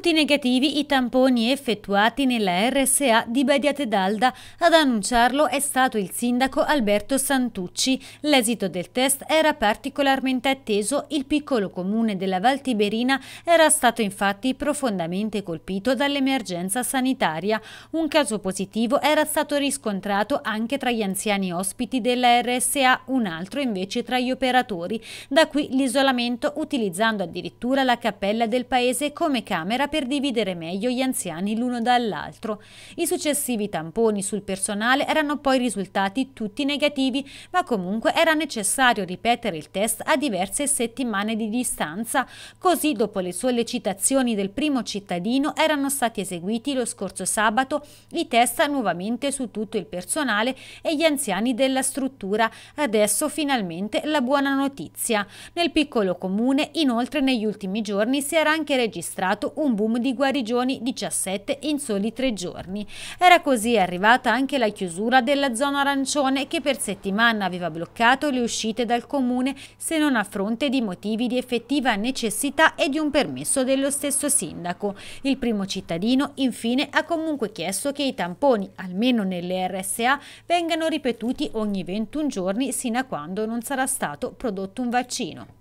tutti negativi i tamponi effettuati nella RSA di Badia d'Alda. Ad annunciarlo è stato il sindaco Alberto Santucci. L'esito del test era particolarmente atteso. Il piccolo comune della Valtiberina era stato infatti profondamente colpito dall'emergenza sanitaria. Un caso positivo era stato riscontrato anche tra gli anziani ospiti della RSA, un altro invece tra gli operatori. Da qui l'isolamento utilizzando addirittura la cappella del paese come camera per dividere meglio gli anziani l'uno dall'altro. I successivi tamponi sul personale erano poi risultati tutti negativi, ma comunque era necessario ripetere il test a diverse settimane di distanza, così dopo le sollecitazioni del primo cittadino erano stati eseguiti lo scorso sabato i test nuovamente su tutto il personale e gli anziani della struttura. Adesso finalmente la buona notizia. Nel piccolo comune inoltre negli ultimi giorni si era anche registrato un un boom di guarigioni 17 in soli tre giorni. Era così arrivata anche la chiusura della zona arancione che per settimana aveva bloccato le uscite dal comune se non a fronte di motivi di effettiva necessità e di un permesso dello stesso sindaco. Il primo cittadino infine ha comunque chiesto che i tamponi, almeno nelle RSA, vengano ripetuti ogni 21 giorni sino a quando non sarà stato prodotto un vaccino.